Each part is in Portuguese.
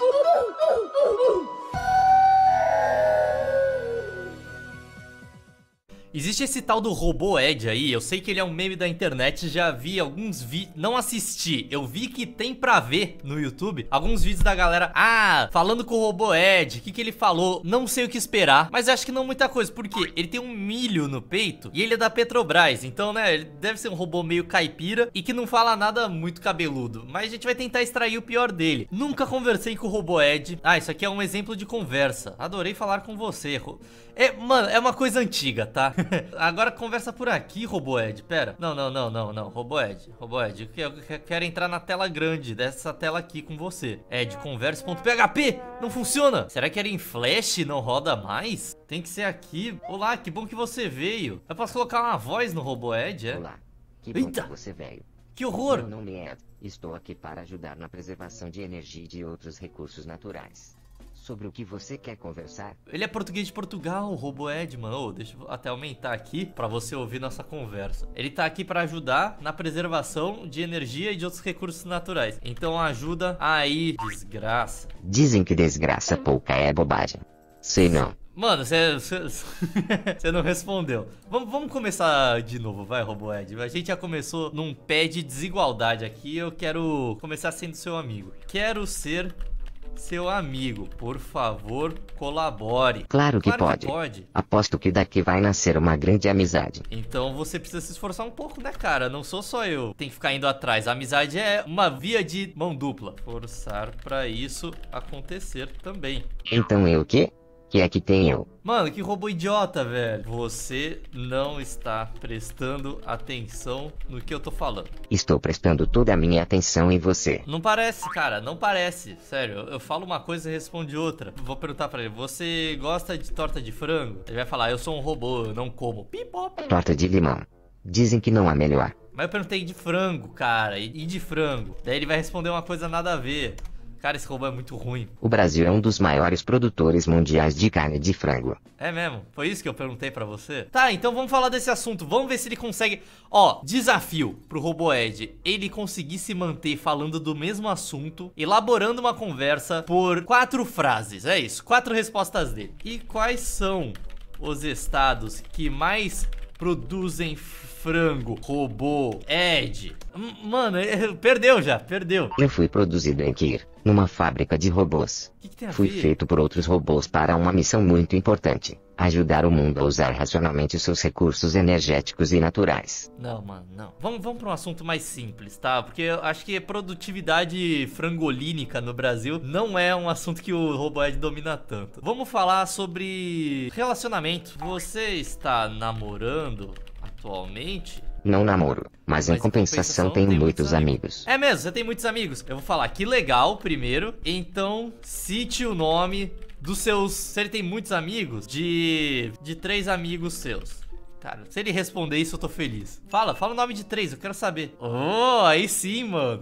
¡No, no, no, Existe esse tal do robô Ed aí, eu sei que ele é um meme da internet, já vi alguns vídeos, não assisti, eu vi que tem pra ver no YouTube, alguns vídeos da galera, ah, falando com o robô Ed, o que que ele falou, não sei o que esperar, mas acho que não muita coisa, porque ele tem um milho no peito e ele é da Petrobras, então né, ele deve ser um robô meio caipira e que não fala nada muito cabeludo, mas a gente vai tentar extrair o pior dele. Nunca conversei com o robô Ed, ah, isso aqui é um exemplo de conversa, adorei falar com você, é, mano, é uma coisa antiga, tá? Agora conversa por aqui, Roboed. Pera. Não, não, não, não, não. Roboed. Roboed, eu quero entrar na tela grande dessa tela aqui com você. Ed, conversa.php. Não funciona. Será que era em flash não roda mais? Tem que ser aqui. Olá, que bom que você veio. Eu posso colocar uma voz no Roboed, é? Olá, que bom Eita. que você veio. Que horror! Meu nome é Ed. Estou aqui para ajudar na preservação de energia e de outros recursos naturais sobre o que você quer conversar. Ele é português de Portugal, o Robo Edman. Oh, deixa eu até aumentar aqui para você ouvir nossa conversa. Ele tá aqui para ajudar na preservação de energia e de outros recursos naturais. Então ajuda aí, desgraça. Dizem que desgraça pouca é bobagem. Sei não. Mano, você não respondeu. Vamos, vamos, começar de novo, vai, Roboed. A gente já começou num pé de desigualdade aqui. Eu quero começar sendo seu amigo. Quero ser seu amigo, por favor, colabore. Claro que, claro pode. que pode. Aposto que daqui vai nascer uma grande amizade. Então você precisa se esforçar um pouco, né, cara? Não sou só eu. Tem que ficar indo atrás. A amizade é uma via de mão dupla. Forçar para isso acontecer também. Então eu o quê? que é que tem eu? Mano, que robô idiota, velho. Você não está prestando atenção no que eu tô falando. Estou prestando toda a minha atenção em você. Não parece, cara, não parece. Sério, eu, falo uma coisa e respondo outra. Vou perguntar pra ele, você gosta de torta de frango? Ele vai falar, eu sou um robô, eu não como. Pipop. Torta de limão. Dizem que não há melhor. Mas eu perguntei de frango, cara, e de frango. Daí ele vai responder uma coisa nada a ver. Cara, esse robô é muito ruim. O Brasil é um dos maiores produtores mundiais de carne de frango. É mesmo? Foi isso que eu perguntei pra você? Tá, então vamos falar desse assunto. Vamos ver se ele consegue... Ó, desafio pro robô Ed. Ele conseguir se manter falando do mesmo assunto, elaborando uma conversa por quatro frases. É isso, quatro respostas dele. E quais são os estados que mais produzem frango, robô, Ed. Mano, perdeu já, perdeu. Eu fui produzido em Kir, numa fábrica de robôs. Que que Fui feito por outros robôs para uma missão muito importante: ajudar o mundo a usar racionalmente seus recursos energéticos e naturais. Não, mano, não. Vamos, vamos para um assunto mais simples, tá? Porque eu acho que produtividade frangolínica no Brasil não é um assunto que o Roboed domina tanto. Vamos falar sobre relacionamento. Você está namorando atualmente? Não namoro, mas, mas em compensação, tenho muitos amigos. amigos. É mesmo, você tem muitos amigos. Eu vou falar que legal primeiro. Então, cite o nome dos seus. Se ele tem muitos amigos, de. de três amigos seus. Cara, se ele responder isso, eu tô feliz. Fala, fala o nome de três, eu quero saber. Oh, aí sim, mano.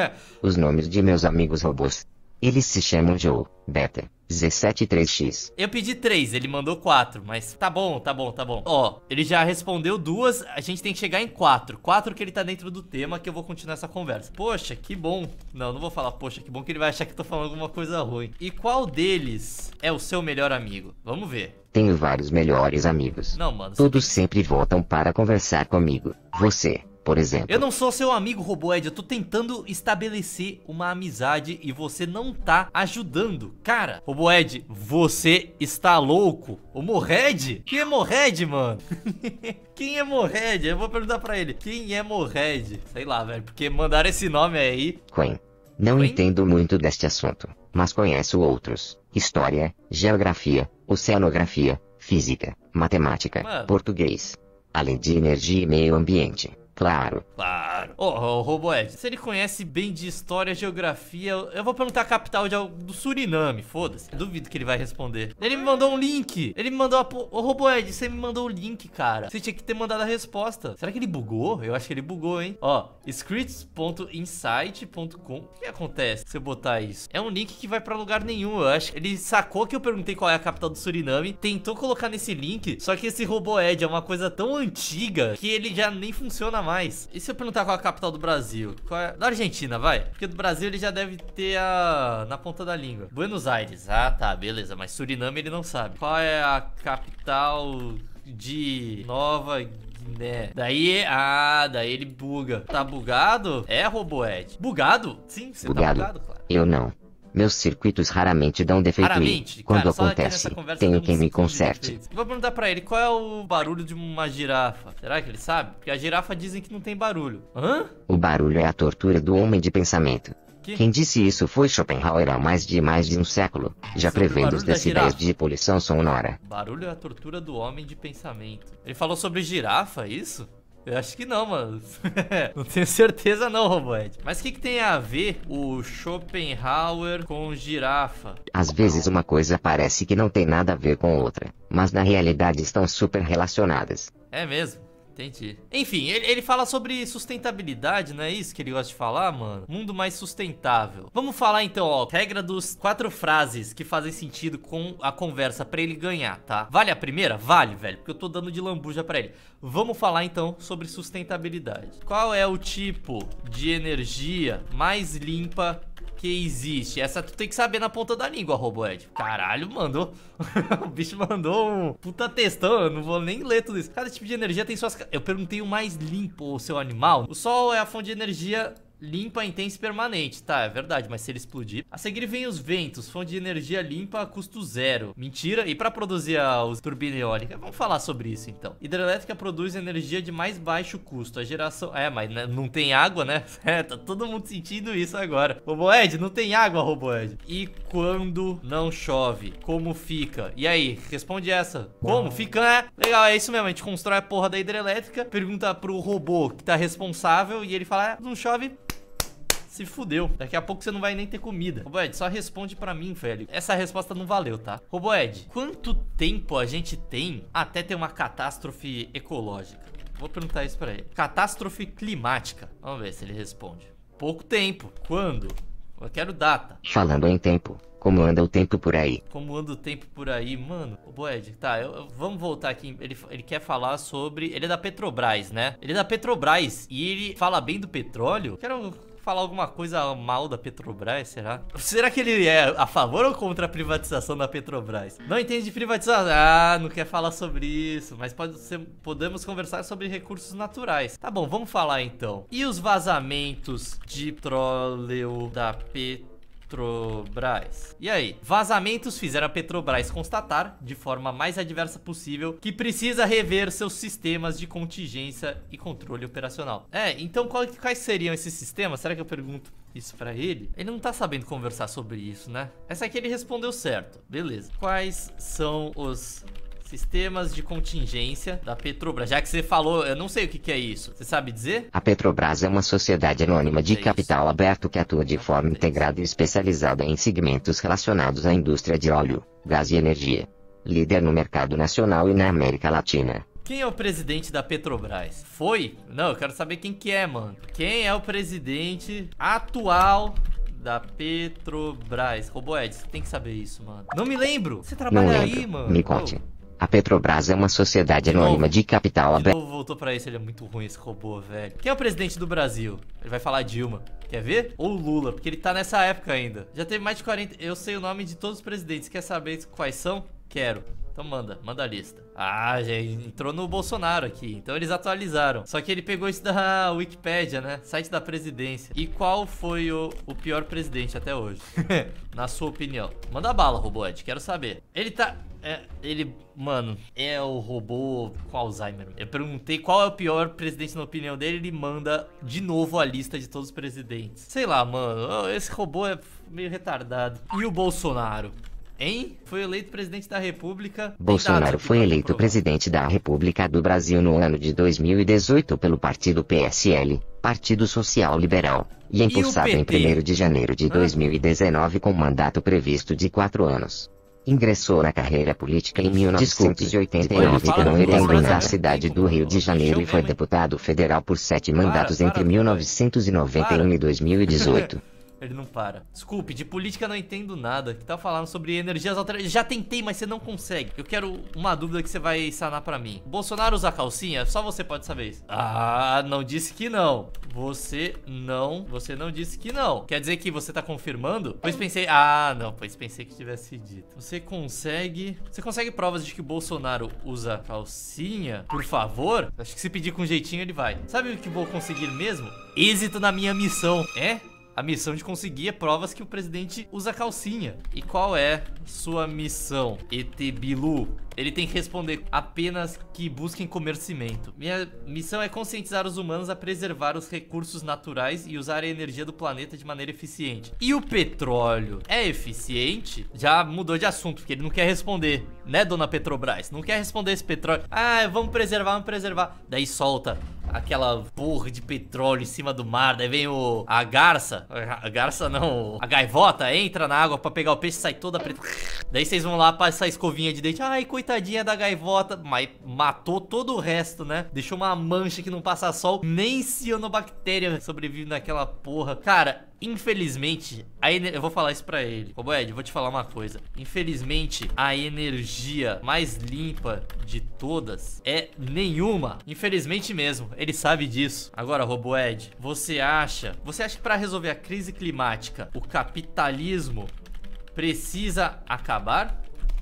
Os nomes de meus amigos robôs. Eles se chamam Joe, Beta, 173X. Eu pedi três, ele mandou quatro, mas tá bom, tá bom, tá bom. Ó, ele já respondeu duas, a gente tem que chegar em quatro. Quatro que ele tá dentro do tema que eu vou continuar essa conversa. Poxa, que bom. Não, não vou falar poxa, que bom que ele vai achar que eu tô falando alguma coisa ruim. E qual deles é o seu melhor amigo? Vamos ver. Tenho vários melhores amigos. Não, mano. Todos sempre voltam para conversar comigo. Você, por exemplo. Eu não sou seu amigo robô, Ed. Eu tô tentando estabelecer uma amizade e você não tá ajudando. Cara, robô Ed, você está louco. O Morred? Quem é Morred, mano? Quem é Morred? Eu vou perguntar pra ele. Quem é Morred? Sei lá, velho, porque mandaram esse nome aí. Quem? Não entendo muito deste assunto, mas conheço outros. História, geografia, oceanografia, física, matemática, mano. português. Além de energia e meio ambiente. Claro. Claro. claro. Ô, oh, oh, Roboed, se ele conhece bem de história, geografia, eu vou perguntar a capital de, do Suriname, foda-se. Duvido que ele vai responder. Ele me mandou um link. Ele me mandou a... Ô, oh, Roboed, você me mandou o link, cara. Você tinha que ter mandado a resposta. Será que ele bugou? Eu acho que ele bugou, hein? Ó, scripts.insight.com. O que acontece se eu botar isso? É um link que vai pra lugar nenhum, eu acho. Ele sacou que eu perguntei qual é a capital do Suriname, tentou colocar nesse link, só que esse Roboed é uma coisa tão antiga que ele já nem funciona mais. E se eu perguntar qual é a capital do Brasil? É... Da Argentina, vai. Porque do Brasil ele já deve ter a... na ponta da língua. Buenos Aires. Ah, tá, beleza. Mas Suriname ele não sabe. Qual é a capital de Nova Guiné? Daí, ah, daí ele buga. Tá bugado? É, Roboed. Bugado? Sim, você tá bugado. tá bugado, claro. Eu não. Meus circuitos raramente dão defeito raramente, e, quando cara, acontece, tenho quem me conserte. vou perguntar pra ele, qual é o barulho de uma girafa? Será que ele sabe? Porque a girafa dizem que não tem barulho. Hã? O barulho é a tortura do homem de pensamento. Que? Quem disse isso foi Schopenhauer há mais de mais de um século, já prevendo os decibéis de poluição sonora. Barulho é a tortura do homem de pensamento. Ele falou sobre girafa, é isso? Eu acho que não, mano. não tenho certeza não, Robert. Mas o que, que tem a ver o Schopenhauer com girafa? Às vezes uma coisa parece que não tem nada a ver com outra, mas na realidade estão super relacionadas. É mesmo? entendi. Enfim, ele, ele fala sobre sustentabilidade, não é isso que ele gosta de falar, mano? Mundo mais sustentável. Vamos falar então, ó, regra dos quatro frases que fazem sentido com a conversa pra ele ganhar, tá? Vale a primeira? Vale, velho, porque eu tô dando de lambuja pra ele. Vamos falar então sobre sustentabilidade. Qual é o tipo de energia mais limpa que existe. Essa tu tem que saber na ponta da língua, Roboed. Caralho, mandou. o bicho mandou um puta textão. Eu não vou nem ler tudo isso. Cada tipo de energia tem suas... Eu perguntei o mais limpo, o seu animal. O sol é a fonte de energia limpa, intensa e permanente. Tá, é verdade, mas se ele explodir... A seguir vem os ventos, fonte de energia limpa a custo zero. Mentira, e para produzir a os turbina eólica? Vamos falar sobre isso, então. Hidrelétrica produz energia de mais baixo custo. A geração... É, mas né, não tem água, né? É, tá todo mundo sentindo isso agora. Roboed, não tem água, Roboed. E quando não chove, como fica? E aí, responde essa. Como? Fica, né? Legal, é isso mesmo. A gente constrói a porra da hidrelétrica, pergunta pro robô que tá responsável e ele fala, é, não chove, se fudeu. Daqui a pouco você não vai nem ter comida. Roboed, só responde pra mim, velho. Essa resposta não valeu, tá? Roboed, quanto tempo a gente tem até ter uma catástrofe ecológica? Vou perguntar isso pra ele. Catástrofe climática. Vamos ver se ele responde. Pouco tempo. Quando? Eu quero data. Falando em tempo, como anda o tempo por aí? Como anda o tempo por aí, mano? O Boed, tá, eu, eu, vamos voltar aqui. Ele, ele quer falar sobre. Ele é da Petrobras, né? Ele é da Petrobras e ele fala bem do petróleo. Quero falar alguma coisa mal da Petrobras, será? Será que ele é a favor ou contra a privatização da Petrobras? Não entende de privatização? Ah, não quer falar sobre isso, mas pode ser, podemos conversar sobre recursos naturais. Tá bom, vamos falar então. E os vazamentos de petróleo da Petrobras? Petrobras. E aí? Vazamentos fizeram a Petrobras constatar, de forma mais adversa possível, que precisa rever seus sistemas de contingência e controle operacional. É, então quais seriam esses sistemas? Será que eu pergunto isso pra ele? Ele não tá sabendo conversar sobre isso, né? Essa aqui ele respondeu certo. Beleza. Quais são os Sistemas de contingência da Petrobras. Já que você falou, eu não sei o que, que é isso. Você sabe dizer? A Petrobras é uma sociedade anônima de é capital aberto que atua de forma é integrada e especializada em segmentos relacionados à indústria de óleo, gás e energia. Líder no mercado nacional e na América Latina. Quem é o presidente da Petrobras? Foi? Não, eu quero saber quem que é, mano. Quem é o presidente atual da Petrobras? Roboed, você tem que saber isso, mano. Não me lembro. Você trabalha aí, mano? Me conte. Oh. A Petrobras é uma sociedade anônima de, de capital aberto. De novo voltou pra isso, ele é muito ruim esse robô, velho. Quem é o presidente do Brasil? Ele vai falar Dilma. Quer ver? Ou Lula, porque ele tá nessa época ainda. Já teve mais de 40... Eu sei o nome de todos os presidentes. Quer saber quais são? Quero. Então manda, manda a lista. Ah, já entrou no Bolsonaro aqui. Então eles atualizaram. Só que ele pegou isso da Wikipedia, né? Site da presidência. E qual foi o, o pior presidente até hoje? Na sua opinião. Manda bala, robô Ed, Quero saber. Ele tá... É, ele, mano, é o robô com Alzheimer. Eu perguntei qual é o pior presidente na opinião dele, ele manda de novo a lista de todos os presidentes. Sei lá, mano, esse robô é meio retardado. E o Bolsonaro? Hein? Foi eleito presidente da República. Bolsonaro foi eleito presidente da República do Brasil no ano de 2018 pelo partido PSL, Partido Social Liberal, e é impulsado em 1 de janeiro de 2019 ah. com mandato previsto de quatro anos. Ingressou na carreira política em 1989 pelo Erembro da cidade do Rio de Janeiro e foi deputado federal por sete mandatos entre 1991 e 2018. Ele não para. Desculpe, de política não entendo nada. Que tá falando sobre energias alternativas. Já tentei, mas você não consegue. Eu quero uma dúvida que você vai sanar pra mim. Bolsonaro usa calcinha? Só você pode saber isso. Ah, não disse que não. Você não. Você não disse que não. Quer dizer que você tá confirmando? Pois pensei. Ah, não. Pois pensei que tivesse dito. Você consegue. Você consegue provas de que o Bolsonaro usa calcinha? Por favor? Acho que se pedir com jeitinho, ele vai. Sabe o que vou conseguir mesmo? Êxito na minha missão. É? A missão de conseguir é provas que o presidente usa calcinha. E qual é sua missão, Etebilu? Ele tem que responder apenas que busquem comer cimento. Minha missão é conscientizar os humanos a preservar os recursos naturais e usar a energia do planeta de maneira eficiente. E o petróleo é eficiente? Já mudou de assunto, porque ele não quer responder, né, dona Petrobras? Não quer responder esse petróleo. Ah, vamos preservar, vamos preservar. Daí solta aquela porra de petróleo em cima do mar. Daí vem o a garça, a garça não, a gaivota entra na água para pegar o peixe, sai toda preta. Daí vocês vão lá passar a escovinha de dente. Ai, coitado tadinha da gaivota, mas matou todo o resto, né? Deixou uma mancha que não passa sol, nem cianobactéria sobrevive naquela porra. Cara, Infelizmente, a ener... eu vou falar isso pra ele. Ô, Ed, eu vou te falar uma coisa. Infelizmente, a energia mais limpa de todas é nenhuma. Infelizmente mesmo, ele sabe disso. Agora, Robo Ed, você acha... Você acha que pra resolver a crise climática, o capitalismo precisa acabar?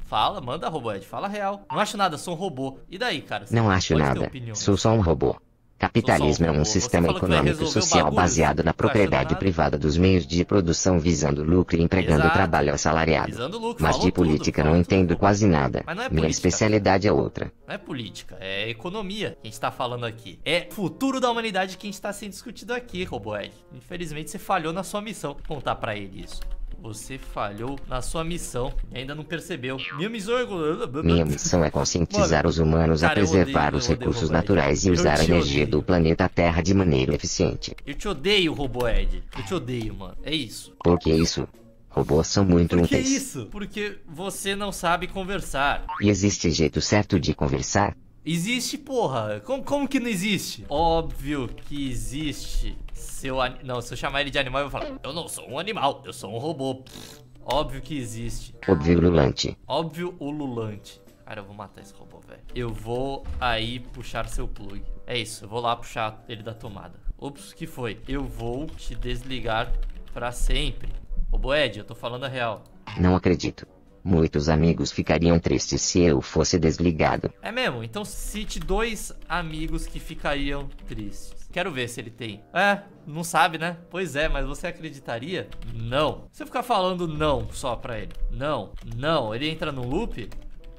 Fala, manda, Roboed, fala real. Não acho nada, sou um robô. E daí, cara? Não acho nada. Sou só um robô. Capitalismo é um robô. é um sistema econômico social baseado na propriedade privada dos meios de produção visando lucro e empregando Exato. trabalho assalariado. Lucro, Mas de política tudo, não entendo tudo. quase nada. É Minha política. especialidade é outra. Não é política, é economia que a gente tá falando aqui. É futuro da humanidade que a gente tá sendo discutido aqui, Roboed. Infelizmente você falhou na sua missão contar para ele isso. Você falhou na sua missão e ainda não percebeu. Minha missão é... Minha missão é conscientizar Mano, os humanos cara, a preservar odeio, os recursos naturais e eu usar a energia odeio. do planeta Terra de maneira eficiente. Eu te odeio, Roboed. Eu te odeio, mano. É isso. Por que isso? Robôs são muito Por que úteis. isso? Porque você não sabe conversar. E existe jeito certo de conversar? Existe, porra. Como, como que não existe? Óbvio que existe. Se eu, não, se eu chamar ele de animal, eu vou falar, eu não sou um animal, eu sou um robô. Pff, óbvio que existe. Óbvio lulante Óbvio lulante Cara, eu vou matar esse robô, velho. Eu vou aí puxar seu plug. É isso, eu vou lá puxar ele da tomada. Ops, que foi? Eu vou te desligar pra sempre. Robô Ed, eu tô falando a real. Não acredito. Muitos amigos ficariam tristes se eu fosse desligado. É mesmo? Então cite dois amigos que ficariam tristes. Quero ver se ele tem. É, não sabe, né? Pois é, mas você acreditaria? Não. Se eu ficar falando não só pra ele. Não, não. Ele entra no loop?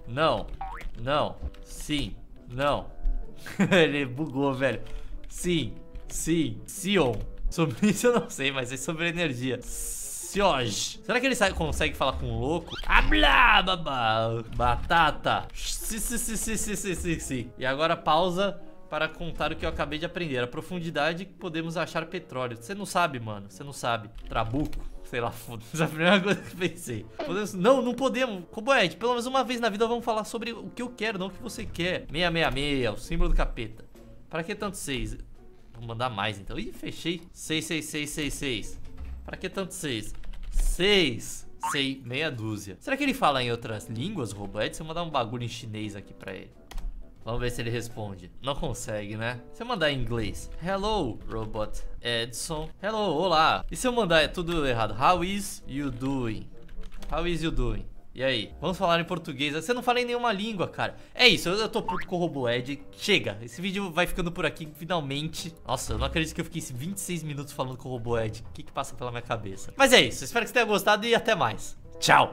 Não, não, sim, não. ele bugou, velho. Sim, sim, Sion. Sobre isso eu não sei, mas é sobre energia. Sioj. Será que ele sabe, consegue falar com um louco? Abla, ah, babá. Batata. Sim, sim, sim, sim, sim, sim. E agora pausa para contar o que eu acabei de aprender. A profundidade que podemos achar petróleo. Você não sabe, mano. Você não sabe. Trabuco. Sei lá, foda-se. a primeira coisa que eu pensei. Podemos... Não, não podemos. Coboed, é? pelo menos uma vez na vida vamos falar sobre o que eu quero, não o que você quer. 666, o símbolo do capeta. Para que tanto seis? Vou mandar mais, então. Ih, fechei. 66666. Para que tanto seis? Seis. Sei, meia dúzia. Será que ele fala em outras línguas, Robert? Se eu mandar um bagulho em chinês aqui pra ele. Vamos ver se ele responde. Não consegue, né? Se eu mandar em inglês. Hello, robot Edson. Hello, olá. E se eu mandar é tudo errado? How is you doing? How is you doing? E aí? Vamos falar em português. Você não fala em nenhuma língua, cara. É isso, eu, eu tô puto com o Robo Ed. Chega, esse vídeo vai ficando por aqui, finalmente. Nossa, eu não acredito que eu fiquei 26 minutos falando com o Robo Ed. O que que passa pela minha cabeça? Mas é isso, espero que você tenha gostado e até mais. Tchau!